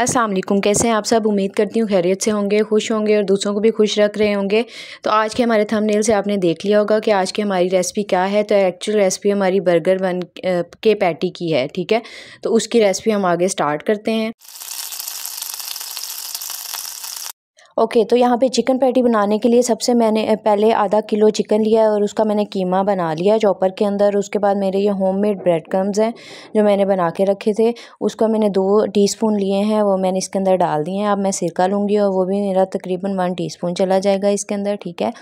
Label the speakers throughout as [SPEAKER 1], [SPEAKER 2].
[SPEAKER 1] अस्सलाम वालेकुम कैसे हैं आप सब उम्मीद करती हूँ खैरियत से होंगे खुश होंगे और दूसरों को भी खुश रख रहे होंगे तो आज के हमारे थंबनेल से आपने देख लिया होगा कि आज की हमारी रेसिपी क्या है तो एक्चुअल रेसिपी हमारी बर्गर बन के पैटी की है ठीक है तो उसकी रेसिपी हम आगे स्टार्ट करते हैं ओके तो यहाँ पे चिकन पैटी बनाने के लिए सबसे मैंने पहले आधा किलो चिकन लिया है और उसका मैंने कीमा बना लिया है चॉपर के अंदर उसके बाद मेरे ये होममेड ब्रेड क्रम्स हैं जो मैंने बना के रखे थे उसका मैंने दो टीस्पून लिए हैं वो मैंने इसके अंदर डाल दिए हैं अब मैं सिरका लूँगी और वो भी मेरा तकरीबन वन टी चला जाएगा इसके अंदर ठीक है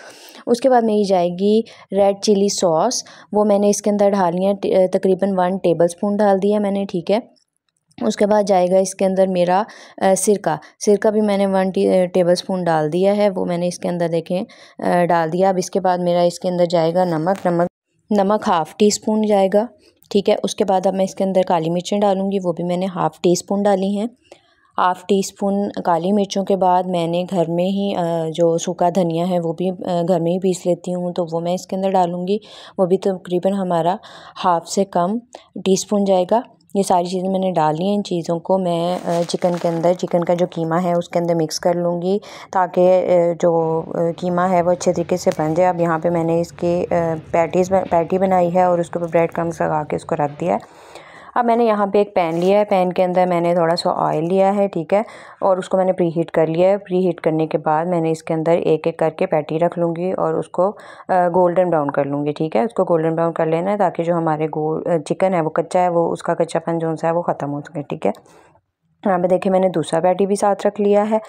[SPEAKER 1] उसके बाद मेरी जाएगी रेड चिली सॉस वो मैंने इसके अंदर डाली है तकरीबन वन टेबल स्पून डाल दिया मैंने ठीक है उसके बाद जाएगा इसके अंदर मेरा सिरका सिरका भी मैंने वन टी टेबल स्पून डाल दिया है वो मैंने इसके अंदर देखें डाल दिया अब इसके बाद मेरा इसके अंदर जाएगा नमक नमक नमक हाफ़ टी स्पून जाएगा ठीक है उसके बाद अब मैं इसके अंदर काली मिर्चें डालूँगी वो भी मैंने हाफ़ टी स्पून डाली हैं हाफ़ टी स्पून काली मिर्चों के बाद मैंने घर में ही जो सूखा धनिया है वो भी घर में ही पीस लेती हूँ तो वो मैं इसके अंदर डालूँगी वो भी तकरीबन तो हमारा हाफ़ से कम टी स्पून जाएगा ये सारी चीज़ें मैंने डाली हैं इन चीज़ों को मैं चिकन के अंदर चिकन का जो कीमा है उसके अंदर मिक्स कर लूँगी ताकि जो कीमा है वो अच्छे तरीके से बन जाए अब यहाँ पे मैंने इसके पैटीज़ पैटी बनाई है और उसके ऊपर ब्रेड क्रम्स लगा के उसको रख दिया है अब मैंने यहाँ पे एक पैन लिया है पैन के अंदर मैंने थोड़ा सा ऑयल लिया है ठीक है और उसको मैंने प्री हीट कर लिया है प्री हीट करने के बाद मैंने इसके अंदर एक एक करके पैटी रख लूँगी और उसको गोल्डन ब्राउन कर लूँगी ठीक है उसको गोल्डन ब्राउन कर लेना है ताकि जो हमारे गोल चिकन है वो कच्चा है वो उसका कच्चापन जो सा है वो ख़त्म हो सके ठीक है यहाँ पे देखिए मैंने दूसरा पैटी भी साथ रख लिया है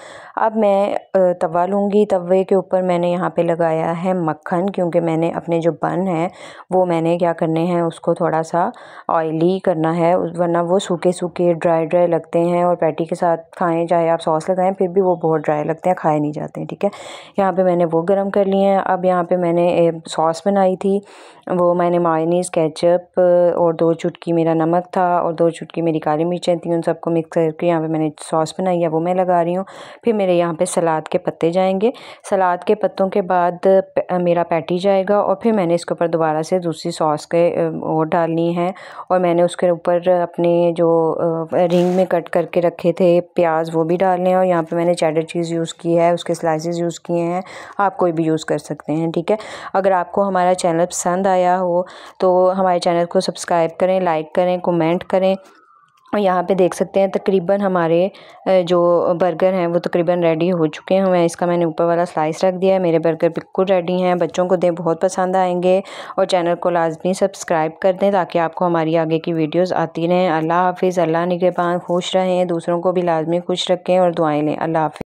[SPEAKER 1] अब मैं तवा लूँगी तवे के ऊपर मैंने यहाँ पे लगाया है मक्खन क्योंकि मैंने अपने जो बन हैं वो मैंने क्या करने हैं उसको थोड़ा सा ऑयली करना है वरना वो सूखे सूखे ड्राई ड्राई लगते हैं और पैटी के साथ खाएं चाहे आप सॉस लगाएं फिर भी वो बहुत ड्राई लगते हैं खाए नहीं जाते हैं ठीक है यहाँ पर मैंने वो गर्म कर लिए हैं अब यहाँ पर मैंने सॉस बनाई थी वो मैंने मायनीस केचप और दो चुटकी मेरा नमक था और दो चुटकी मेरी काली मिर्चें थी उन सबको मिक्स कर क्योंकि यहाँ पे मैंने सॉस बनाई है वो मैं लगा रही हूँ फिर मेरे यहाँ पे सलाद के पत्ते जाएंगे सलाद के पत्तों के बाद मेरा पैटी जाएगा और फिर मैंने इसके ऊपर दोबारा से दूसरी सॉस के और डालनी है और मैंने उसके ऊपर अपने जो रिंग में कट करके रखे थे प्याज वो भी डालने हैं और यहाँ पर मैंने चैडर चीज़ यूज़ की है उसके स्लाइसिस यूज़ किए हैं आप कोई भी यूज़ कर सकते हैं ठीक है अगर आपको हमारा चैनल पसंद आया हो तो हमारे चैनल को सब्सक्राइब करें लाइक करें कमेंट करें और यहाँ पे देख सकते हैं तकरीबन हमारे जो बर्गर हैं वो तकरीबन रेडी हो चुके हैं मैं इसका मैंने ऊपर वाला स्लाइस रख दिया है मेरे बर्गर बिल्कुल रेडी हैं बच्चों को दें बहुत पसंद आएंगे और चैनल को लाजमी सब्सक्राइब कर दें ताकि आपको हमारी आगे की वीडियोस आती रहें अल्लाह हाफिज़ अल्लाह निगेबान खुश रहें दूसरों को भी लाजमी खुश रखें और दुआएँ लें अल्लाह हाफिज़